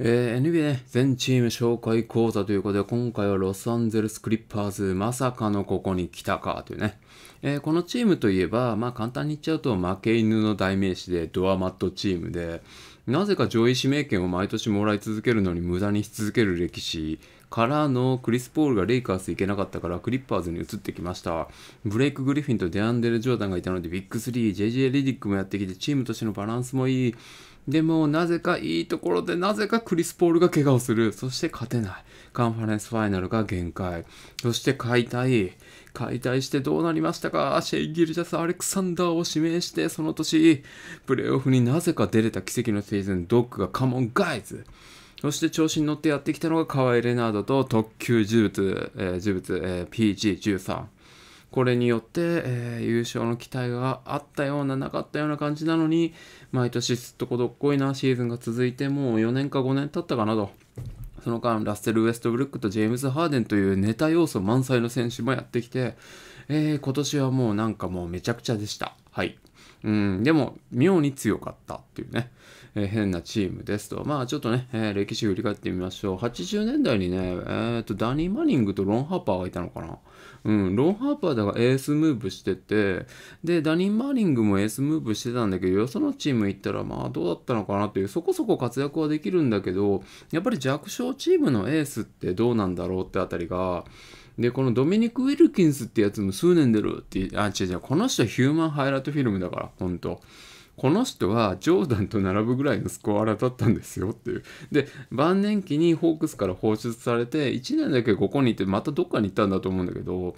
えー、NBA 全チーム紹介講座ということで、今回はロサンゼルスクリッパーズ、まさかのここに来たかというね。えー、このチームといえば、まあ簡単に言っちゃうと負け犬の代名詞でドアマットチームで、なぜか上位指名権を毎年もらい続けるのに無駄にし続ける歴史からのクリス・ポールがレイカーズ行けなかったからクリッパーズに移ってきました。ブレイク・グリフィンとデアンデル・ジョーダンがいたのでビッグ3、JJ・ リディックもやってきてチームとしてのバランスもいい。でも、なぜかいいところで、なぜかクリス・ポールが怪我をする。そして勝てない。カンファレンスファイナルが限界。そして解体。解体してどうなりましたかシェイ・ギルジャス・アレクサンダーを指名して、その年、プレイオフになぜか出れた奇跡のシーズン、ドッグがカモン・ガイズ。そして調子に乗ってやってきたのが河合レナードと特級呪物、えー、呪物、えー、PG13。これによって、えー、優勝の期待があったようななかったような感じなのに毎年すっとこどっこいなシーズンが続いてもう4年か5年経ったかなとその間ラッセル・ウエストブルックとジェームズ・ハーデンというネタ要素満載の選手もやってきて、えー、今年はもうなんかもうめちゃくちゃでしたはいうんでも妙に強かったっていうねえ変なチームですと。まあちょっとね、え歴史振り返ってみましょう。80年代にね、えー、とダニー・マニングとロン・ハーパーがいたのかな。うん、ロン・ハーパーだがエースムーブしてて、で、ダニー・マーリングもエースムーブしてたんだけど、よそのチーム行ったら、まあ、どうだったのかなっていう、そこそこ活躍はできるんだけど、やっぱり弱小チームのエースってどうなんだろうってあたりが、で、このドミニク・ウィルキンスってやつも数年出るって、あ、違う違う、この人はヒューマンハイラットフィルムだから、ほんと。この人はジョーダンと並ぶぐらいのスコアラだったんですよっていう。で、晩年期にホークスから放出されて、1年だけここにいて、またどっかに行ったんだと思うんだけど、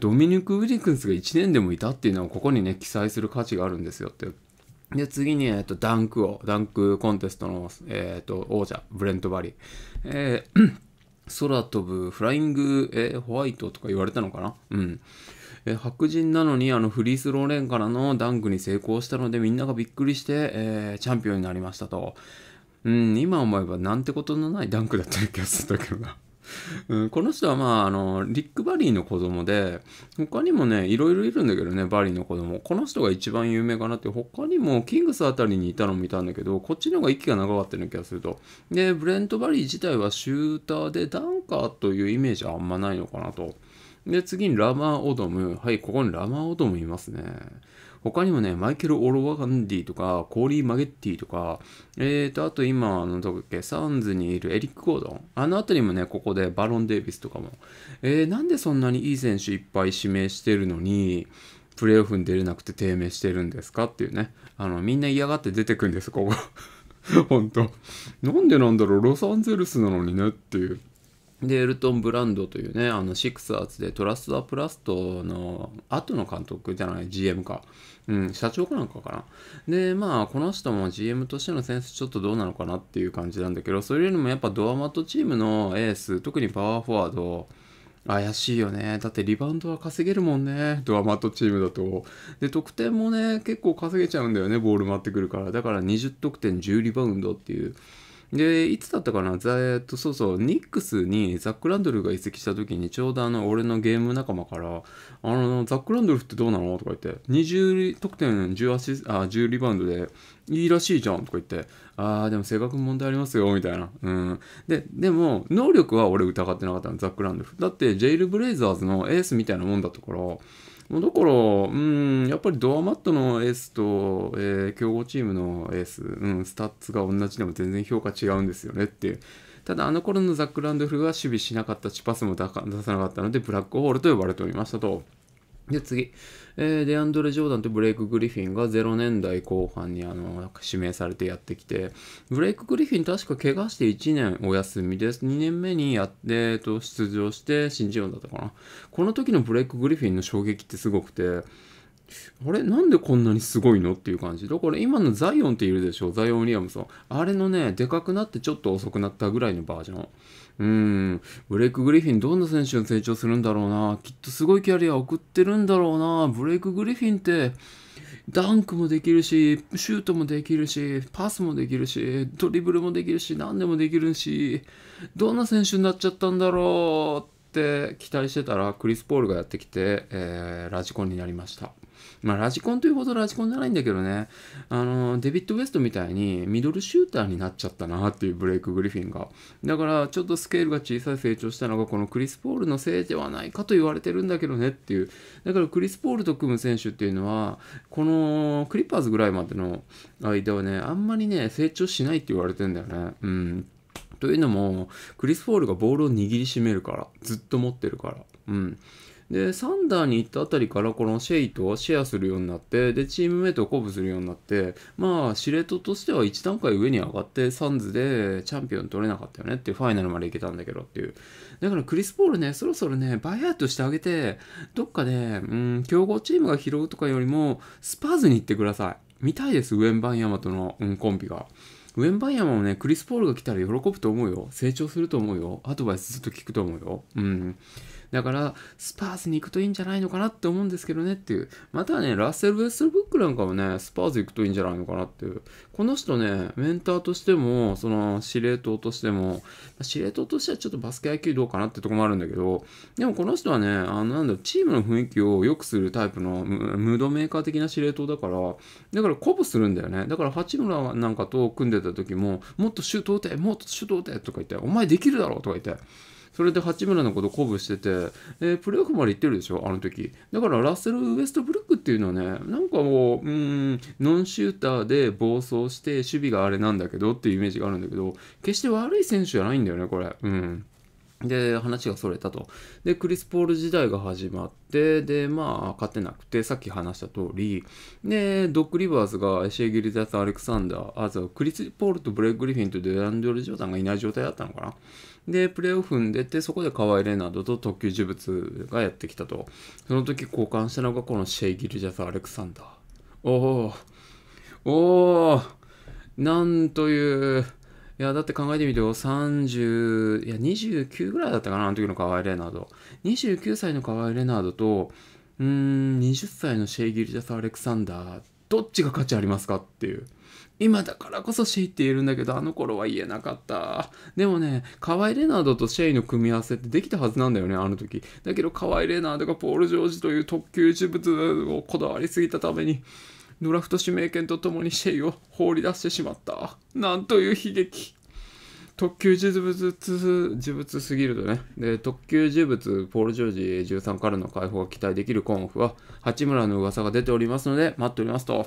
ドミニク・ウィリクンスが1年でもいたっていうのは、ここにね、記載する価値があるんですよって。で、次に、えっと、ダンクを、ダンクコンテストの、えっと、王者、ブレント・バリー。えー、空飛ぶ、フライング、えー、ホワイトとか言われたのかなうん。え白人なのにあのフリースローレンからのダンクに成功したのでみんながびっくりして、えー、チャンピオンになりましたと。うん、今思えばなんてことのないダンクだった気がするんだけどな。うん、この人はまああのリック・バリーの子供で他にもねいろいろいるんだけどねバリーの子供この人が一番有名かなって他にもキングスあたりにいたのもいたんだけどこっちの方が息が長かったような気がするとでブレント・バリー自体はシューターでダンカーというイメージはあんまないのかなとで、次にラマー・オドム。はい、ここにラマー・オドムいますね。他にもね、マイケル・オロワガンディとか、コーリー・マゲッティとか、えーと、あと今、あの、どっけ、サンズにいるエリック・ゴードン。あのあたりもね、ここでバロン・デイビスとかも。えー、なんでそんなにいい選手いっぱい指名してるのに、プレーオフに出れなくて低迷してるんですかっていうね。あの、みんな嫌がって出てくんです、ここ。ほんと。なんでなんだろう、ロサンゼルスなのにねっていう。で、エルトン・ブランドというね、あの、シックスアーツでトラスト・ア・プラストの後の監督じゃない、GM か。うん、社長かなんかかな。で、まあ、この人も GM としてのセンスちょっとどうなのかなっていう感じなんだけど、それよりもやっぱドアマットチームのエース、特にパワーフォワード、怪しいよね。だってリバウンドは稼げるもんね。ドアマットチームだと。で、得点もね、結構稼げちゃうんだよね、ボール回ってくるから。だから20得点10リバウンドっていう。で、いつだったかな、えっと、そうそう、ニックスにザック・ランドルが移籍した時に、ちょうどあの、俺のゲーム仲間から、あの、ザック・ランドルってどうなのとか言って、20得点10アシあ10リバウンドで、いいらしいじゃんとか言って、ああ、でも性格問題ありますよ、みたいな。うん。で、でも、能力は俺疑ってなかったの、ザック・ランドル。だって、ジェイル・ブレイザーズのエースみたいなもんだったから、だから、うん、やっぱりドアマットのエースと、えー、強豪チームのエース、うん、スタッツが同じでも全然評価違うんですよねっていう。ただ、あの頃のザック・ランドフルは守備しなかったし、パスも出さなかったので、ブラックホールと呼ばれておりましたと。で、次。えー、デアンドレ・ジョーダンとブレイク・グリフィンが0年代後半にあのなんか指名されてやってきて、ブレイク・グリフィン確か怪我して1年お休みです。2年目にやって、えー、と出場して新人王だったかな。この時のブレイク・グリフィンの衝撃ってすごくて、あれなんでこんなにすごいのっていう感じ。だから今のザイオンっているでしょザイオン・ウィリアムさん。あれのね、でかくなってちょっと遅くなったぐらいのバージョン。うん。ブレイク・グリフィンどんな選手に成長するんだろうな。きっとすごいキャリア送ってるんだろうな。ブレイク・グリフィンって、ダンクもできるし、シュートもできるし、パスもできるし、ドリブルもできるし、何でもできるし、どんな選手になっちゃったんだろうって期待してたら、クリス・ポールがやってきて、えー、ラジコンになりました。まあ、ラジコンというほどラジコンじゃないんだけどね、あの、デビッド・ウェストみたいにミドルシューターになっちゃったなっていうブレイク・グリフィンが。だから、ちょっとスケールが小さい成長したのが、このクリス・ポールのせいではないかと言われてるんだけどねっていう。だから、クリス・ポールと組む選手っていうのは、このクリッパーズぐらいまでの間はね、あんまりね、成長しないって言われてんだよね。うん。というのも、クリス・ポールがボールを握りしめるから、ずっと持ってるから。うん。で、サンダーに行ったあたりからこのシェイトをシェアするようになって、で、チームメイトを鼓舞するようになって、まあ、司令塔としては1段階上に上がって、サンズでチャンピオン取れなかったよねっていう、ファイナルまで行けたんだけどっていう。だからクリス・ポールね、そろそろね、バイアウトしてあげて、どっかで、うん、強豪チームが拾うとかよりも、スパーズに行ってください。見たいです、ウェンバンヤマとの、うん、コンビが。ウェンバイヤマもね、クリス・ポールが来たら喜ぶと思うよ。成長すると思うよ。アドバイスずっと聞くと思うよ。うん。だから、スパーズに行くといいんじゃないのかなって思うんですけどねっていう。またね、ラッセル・ウェストブックなんかもね、スパーズ行くといいんじゃないのかなっていう。この人ね、メンターとしても、その司令塔としても、司令塔としてはちょっとバスケ IQ どうかなってとこもあるんだけど、でもこの人はね、あの、なんだろ、チームの雰囲気を良くするタイプのムードメーカー的な司令塔だから、だから鼓舞するんだよね。だから八村なんかと組んでた時も、もっとシュート打て、もっとシュート打てとか言って、お前できるだろうとか言って、それで八村のこと鼓舞してて、えー、プレーオフまで行ってるでしょ、あの時。だから、ラッセル・ウエストブルックっていうのはね、なんかもう、うん、ノンシューターで暴走して、守備があれなんだけどっていうイメージがあるんだけど、決して悪い選手じゃないんだよね、これ。うん。で、話がそれたと。で、クリス・ポール時代が始まって、で、まあ、勝てなくて、さっき話した通り、で、ドック・リバーズがシェイ・ギリザス・アレクサンダー、あと、クリス・ポールとブレイク・グリフィンとデランドル・ジョーダンがいない状態だったのかな。で、プレイオフに出て、そこで河合レナードと特級呪物がやってきたと。その時交換したのが、このシェイ・ギリザス・アレクサンダー。おおおおなんという、いや、だって考えてみてよ、30、いや、29ぐらいだったかな、あの時の河合レナード。29歳の河合レナードと、うん、20歳のシェイ・ギリジャス・アレクサンダー、どっちが価値ありますかっていう。今だからこそシェイって言えるんだけど、あの頃は言えなかった。でもね、河合レナードとシェイの組み合わせってできたはずなんだよね、あの時。だけど河合レナードがポール・ジョージという特級一物をこだわりすぎたために、ドラフト指名権とともにシェイを放り出してしまった。なんという悲劇。特急事物、事物すぎるとね。で、特急事物、ポール・ジョージ13からの解放が期待できるコンフは、八村の噂が出ておりますので、待っておりますと。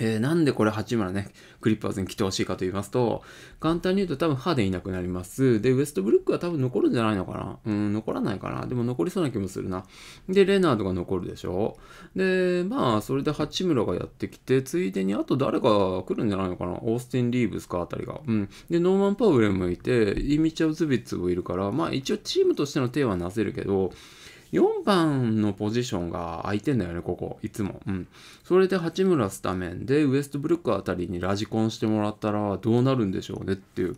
えー、なんでこれ八村ね、クリッパーズに来てほしいかと言いますと、簡単に言うと多分ハーデンいなくなります。で、ウエストブルックは多分残るんじゃないのかなうん、残らないかなでも残りそうな気もするな。で、レナードが残るでしょで、まあ、それで八村がやってきて、ついでにあと誰か来るんじゃないのかなオースティン・リーブスかあたりが。うん。で、ノーマン・パウレもいて、イミチャウズビッツもいるから、まあ一応チームとしての手はなせるけど、4番のポジションが空いてんだよね、ここ。いつも。うん。それで八村スタメンで、ウエストブルックあたりにラジコンしてもらったらどうなるんでしょうねっていう。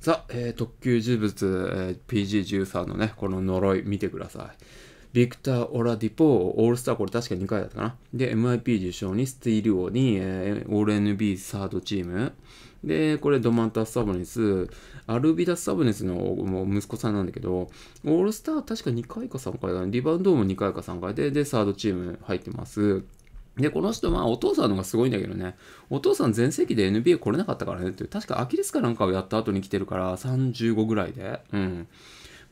さあ、えー、特急人物、えー、PG13 のね、この呪い見てください。ビクター・オラディポー、オールスター、これ確か2回だったかな。で、MIP 受賞にスティール王に、えー、オール NB サードチーム、で、これドマンタ・スサボネス、アルビダ・スサボネスの息子さんなんだけど、オールスター確か2回か3回だね。リバウンドも2回か3回で、で、サードチーム入ってます。で、この人、まあ、お父さんの方がすごいんだけどね、お父さん全盛期で NBA 来れなかったからねっていう、確かアキレスかなんかをやった後に来てるから、35ぐらいで、うん。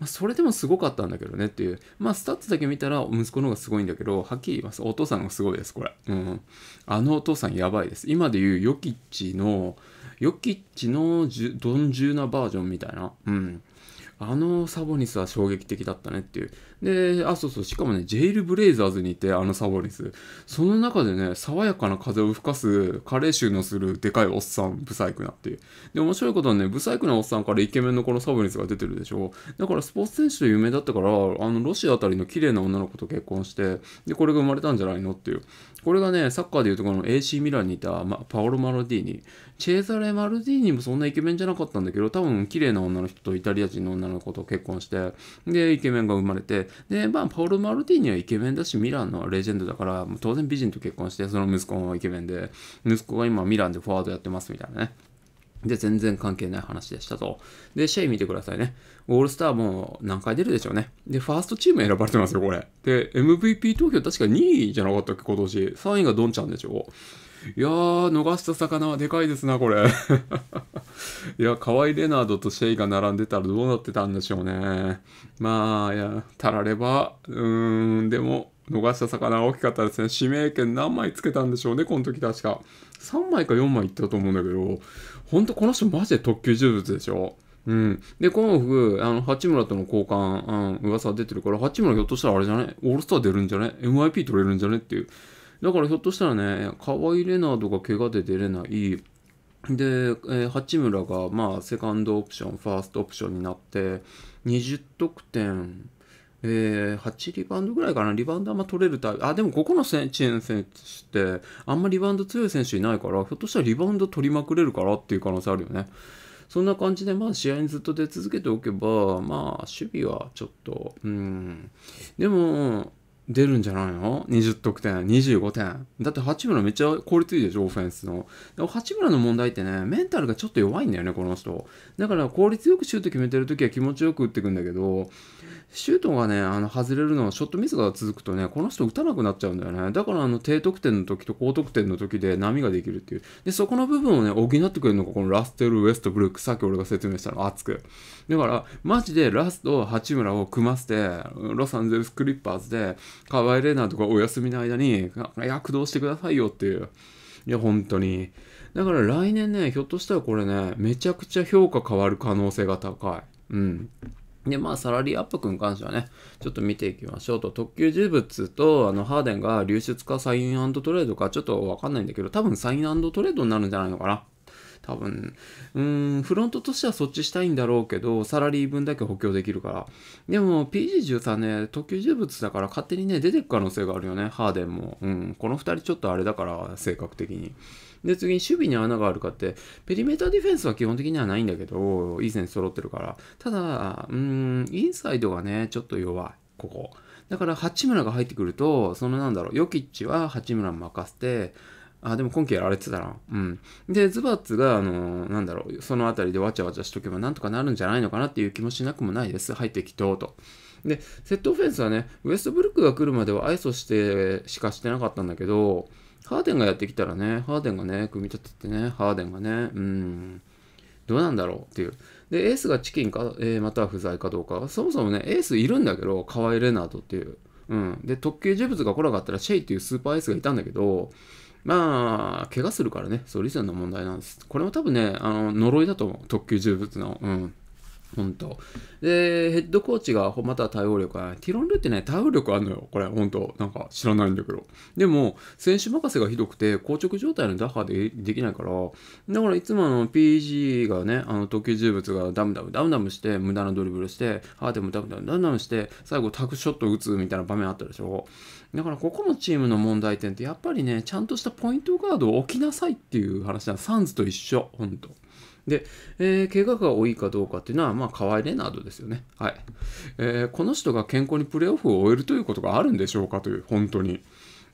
まあ、それでもすごかったんだけどねっていう、まあ、スタッツだけ見たら息子の方がすごいんだけど、はっきり言います。お父さんのがすごいです、これ。うん。あのお父さんやばいです。今で言う、ヨキッチの、ヨキッチのドンジューナバージョンみたいな。うん。あのサボニスは衝撃的だったねっていう。で、あ、そうそう、しかもね、ジェイルブレイザーズにいて、あのサボリス。その中でね、爽やかな風を吹かす、加齢臭のするでかいおっさん、ブサイクなっていう。で、面白いことはね、ブサイクなおっさんからイケメンのこのサボリスが出てるでしょ。だからスポーツ選手と有名だったから、あの、ロシアあたりの綺麗な女の子と結婚して、で、これが生まれたんじゃないのっていう。これがね、サッカーでいうとこの AC ミランにいた、ま、パオロ・マルディーニ。チェーザレ・マルディーニもそんなイケメンじゃなかったんだけど、多分綺麗な女の人とイタリア人の女の子と結婚して、で、イケメンが生まれて、で、まあ、パオロ・マルティーニはイケメンだし、ミランのレジェンドだから、当然美人と結婚して、その息子もイケメンで、息子が今ミランでフォワードやってますみたいなね。で、全然関係ない話でしたと。で、シェイ見てくださいね。オールスターも何回出るでしょうね。で、ファーストチーム選ばれてますよ、これ。で、MVP 投票確か2位じゃなかったっけ、今年。3位がドンちゃんでしょ。いやー、逃した魚はでかいですな、これ。いや、河合レナードとシェイが並んでたらどうなってたんでしょうね。まあ、いや、たられば、うーん、でも、逃した魚は大きかったですね。指名権何枚つけたんでしょうね、この時確か。3枚か4枚いったと思うんだけど、ほんとこの人マジで特級呪物でしょ。うん。で、この服、あの、八村との交換、うん、噂出てるから、八村ひょっとしたらあれじゃねオールスター出るんじゃね ?MIP 取れるんじゃねっていう。だからひょっとしたらね、河合レナードが怪我で出れない、で、えー、八村が、まあ、セカンドオプション、ファーストオプションになって、20得点、えー、8リバウンドぐらいかな、リバウンドあんま取れるタイプ、あ、でもここのチェーン選手って、あんまリバウンド強い選手いないから、ひょっとしたらリバウンド取りまくれるからっていう可能性あるよね。そんな感じで、まあ、試合にずっと出続けておけば、まあ、守備はちょっと、うん。でも、出るんじゃないの ?20 得点、25点。だって八村めっちゃ効率いいでしょ、オフェンスの。八村の問題ってね、メンタルがちょっと弱いんだよね、この人。だから効率よくシュート決めてるときは気持ちよく打ってくんだけど、シュートがね、あの外れるのはショットミスが続くとね、この人打たなくなっちゃうんだよね。だからあの低得点の時と高得点の時で波ができるっていう。で、そこの部分をね、補ってくれるのがこのラステル・ウェストブルック。さっき俺が説明したの、熱く。だから、マジでラスト八村を組ませて、ロサンゼルス・クリッパーズで、河合ナーとかお休みの間に、躍動してくださいよっていう。いや、本当に。だから来年ね、ひょっとしたらこれね、めちゃくちゃ評価変わる可能性が高い。うん。で、まあ、サラリーアップ君に関してはね、ちょっと見ていきましょうと。特級事物と、あの、ハーデンが流出かサイントレードか、ちょっとわかんないんだけど、多分サイントレードになるんじゃないのかな。多分、うーん、フロントとしてはそっちしたいんだろうけど、サラリー分だけ補強できるから。でも、PG13 ね、特急重物だから勝手にね、出てく可能性があるよね、ハーデンも。うん、この2人ちょっとあれだから、性格的に。で、次に守備に穴があるかって、ペリメーターディフェンスは基本的にはないんだけど、いい選手揃ってるから。ただ、うーん、インサイドがね、ちょっと弱い。ここ。だから、八村が入ってくると、そのなんだろう、ヨキッチは八村に任せて、あ、でも今季やられてたな。うん。で、ズバッツが、あのー、なんだろう、その辺りでわちゃわちゃしとけばなんとかなるんじゃないのかなっていう気もしなくもないです。入ってきとうと。で、セットオフェンスはね、ウエストブルックが来るまではアイしてしかしてなかったんだけど、ハーデンがやってきたらね、ハーデンがね、組み立ててね、ハーデンがね、うん、どうなんだろうっていう。で、エースがチキンか、えー、または不在かどうか。そもそもね、エースいるんだけど、河合レナートっていう。うん。で、特級人物が来なかったら、シェイっていうスーパーエースがいたんだけど、まあ、怪我するからね、そう、リスンの問題なんです。これも多分ね、あの、呪いだと思う。特急人物の。うん。本当で、ヘッドコーチが、また対応力がない。ティロン・ルーってね、対応力あるのよ。これ、本当なんか知らないんだけど。でも、選手任せがひどくて、硬直状態の打破でできないから、だからいつもあの PG がね、あの、特急重物がダムダム、ダムダムして、無駄なドリブルして、ハーテムダムダム、ダムダムして、最後タクショット打つみたいな場面あったでしょ。だからここのチームの問題点ってやっぱりね、ちゃんとしたポイントガードを置きなさいっていう話なの。サンズと一緒、ほんと。で、えー、怪我が多いかどうかっていうのは、まあ、河合レナードですよね。はい。えー、この人が健康にプレーオフを終えるということがあるんでしょうかという、本当に。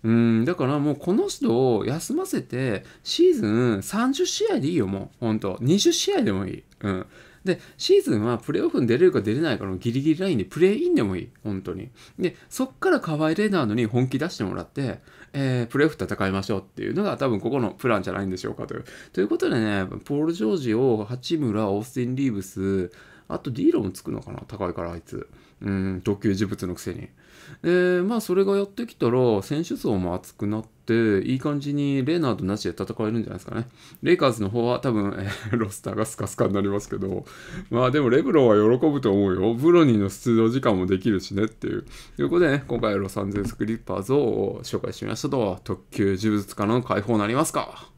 うん、だからもうこの人を休ませて、シーズン30試合でいいよ、もう。本当。20試合でもいい。うん。で、シーズンはプレーオフに出れるか出れないかのギリギリラインでプレーインでもいい、本当に。で、そっからワ合レーナードに本気出してもらって、えー、プレーオフ戦いましょうっていうのが多分ここのプランじゃないんでしょうかという。ということでね、ポール・ジョージを八村、オースティン・リーブス、あとディーロもつくのかな高いからあいつ。うん、特級人物のくせに。で、まあそれがやってきたら、選手層も厚くなって、、いい感じにレーナードなしで戦えるんじゃないですかね。レイカーズの方は多分、えー、ロスターがスカスカになりますけど、まあでもレブロンは喜ぶと思うよ。ブロニーの出場時間もできるしねっていう。ということでね、今回ロサンゼルスクリッパーズを紹介してみましたと、特急呪術家の解放になりますか。